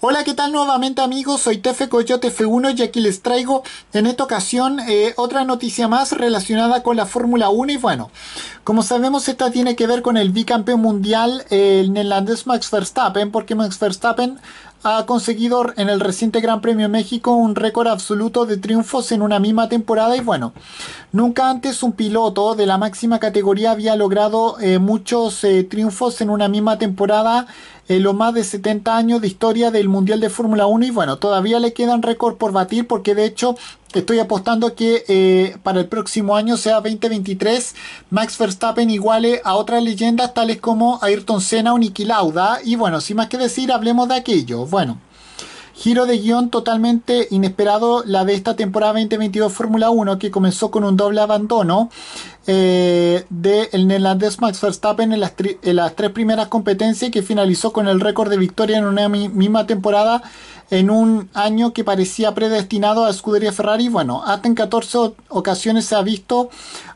Hola, ¿qué tal nuevamente amigos? Soy Tefe Coyote F1 y aquí les traigo en esta ocasión eh, otra noticia más relacionada con la Fórmula 1 y bueno, como sabemos esta tiene que ver con el bicampeón mundial, el neerlandés Max Verstappen, porque Max Verstappen ha conseguido en el reciente Gran Premio México un récord absoluto de triunfos en una misma temporada y bueno, nunca antes un piloto de la máxima categoría había logrado eh, muchos eh, triunfos en una misma temporada en eh, los más de 70 años de historia del Mundial de Fórmula 1 y bueno, todavía le quedan récord por batir porque de hecho estoy apostando que eh, para el próximo año, sea 2023, Max Verstappen iguale a otras leyendas tales como Ayrton Senna o Niki Lauda. Y bueno, sin más que decir, hablemos de aquello. Bueno. Giro de guión totalmente inesperado la de esta temporada 2022 Fórmula 1 que comenzó con un doble abandono eh, del neerlandés Max Verstappen en las, tres primeras competencias que finalizó con el récord de victoria en una misma temporada en un año que parecía predestinado a Scuderia Ferrari. Bueno, hasta en 14 ocasiones se ha visto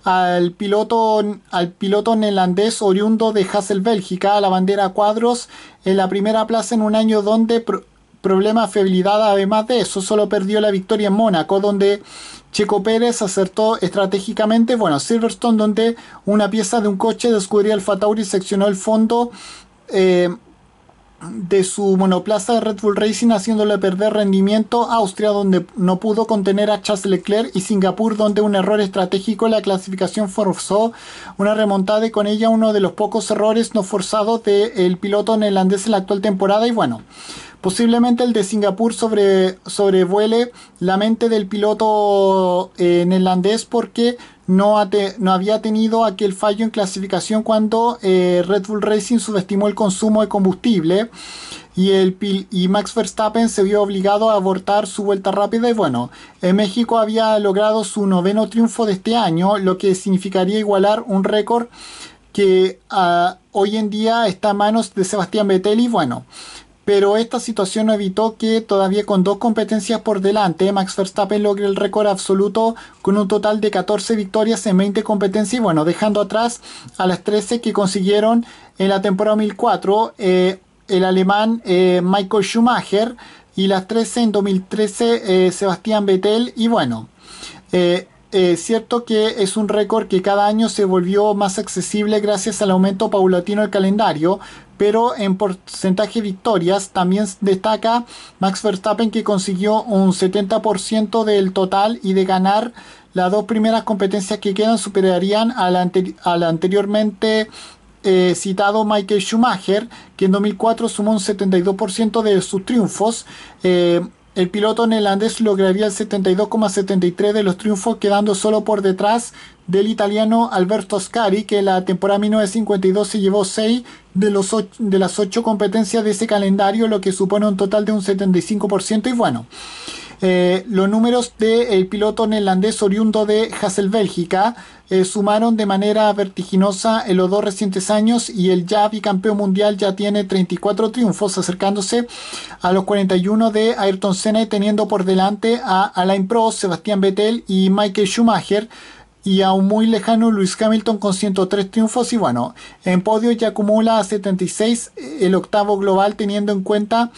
al piloto, al piloto neerlandés oriundo de Hassel, Bélgica, a la bandera cuadros en la primera plaza en un año donde... problema de fiabilidad además de eso solo perdió la victoria en Mónaco donde Checo Pérez acertó estratégicamente, bueno, Silverstone donde una pieza de un coche descubría el Fatauri y seccionó el fondo eh, de su monoplaza de Red Bull Racing haciéndole perder rendimiento Austria donde no pudo contener a Charles Leclerc y Singapur donde un error estratégico en la clasificación forzó una remontada y con ella uno de los pocos errores no forzados del piloto neerlandés en la actual temporada y bueno Posiblemente el de Singapur sobre, sobrevuele la mente del piloto eh, neerlandés porque no, no, había tenido aquel fallo en clasificación cuando eh, Red Bull Racing subestimó el consumo de combustible y, el, y Max Verstappen se vio obligado a abortar su vuelta rápida y bueno, en México había logrado su noveno triunfo de este año, lo que significaría igualar un récord que ah, hoy en día está a manos de Sebastián Vettel y bueno, pero esta situación no evitó que todavía con dos competencias por delante, Max Verstappen logre el récord absoluto con un total de 14 victorias en 20 competencias y bueno, dejando atrás a las 13 que consiguieron en la temporada 2004 eh, el alemán eh, Michael Schumacher y las 13 en 2013 eh, Sebastián Vettel y bueno. Es eh, cierto que es un récord que cada año se volvió más accesible gracias al aumento paulatino del calendario, pero en porcentaje de victorias también destaca Max Verstappen que consiguió un 70% del total y de ganar las dos primeras competencias que quedan superarían al, anteriormente eh, citado Michael Schumacher, que en 2004 sumó un 72% de sus triunfos. Eh, el piloto neerlandés lograría el 72,73 de los triunfos, quedando solo por detrás del italiano Alberto Scari, que en la temporada 1952 se llevó 6 de, los de las 8 competencias de ese calendario, lo que supone un total de un 75%. Y bueno, eh, los números del piloto neerlandés oriundo de Hassel, Bélgica, eh, sumaron de manera vertiginosa en los dos recientes años y el ya bicampeón mundial ya tiene 34 triunfos, acercándose a los 41 de Ayrton Senna y teniendo por delante a Alain Prost, Sebastián Vettel y Michael Schumacher y a un muy lejano Luis Hamilton con 103 triunfos y bueno, en podio ya acumula 76 eh, el octavo global teniendo en cuenta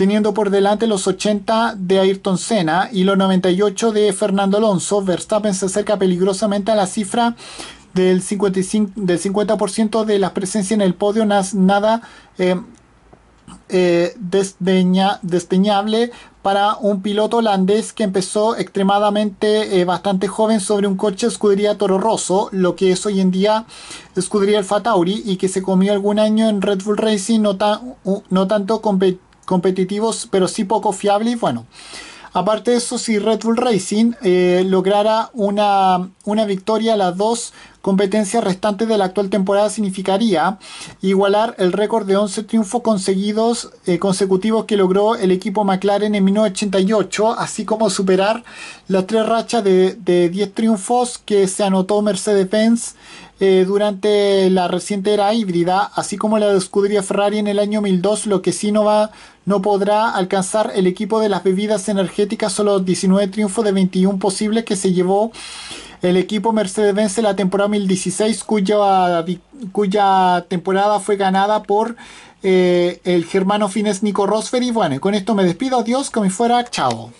teniendo por delante los 80 de Ayrton Senna y los 98 de Fernando Alonso, Verstappen se acerca peligrosamente a la cifra del, 50% de las presencias en el podio, nada eh, eh desdeñable para un piloto holandés que empezó extremadamente eh, bastante joven sobre un coche escudería Toro Rosso, lo que es hoy en día escudería el Fatauri y que se comió algún año en Red Bull Racing, no, no tanto competitivo competitivos, pero sí poco fiables y bueno. Aparte de eso, si Red Bull Racing eh, lograra una, victoria a las dos competencias restantes de la actual temporada, significaría igualar el récord de 11 triunfos conseguidos eh, consecutivos que logró el equipo McLaren en 1988, así como superar las tres rachas de, de 10 triunfos que se anotó Mercedes-Benz eh, durante la reciente era híbrida, así como la descubría Ferrari en el año 2002, lo que sí no, va, no podrá alcanzar el equipo de las bebidas energéticas solo 19 triunfos de 21 posibles que se llevó el equipo Mercedes-Benz en la temporada 2016, cuya, cuya temporada fue ganada por eh, el germano fines Nico Rosfer. Y bueno, con esto me despido, adiós, como fuera, chao.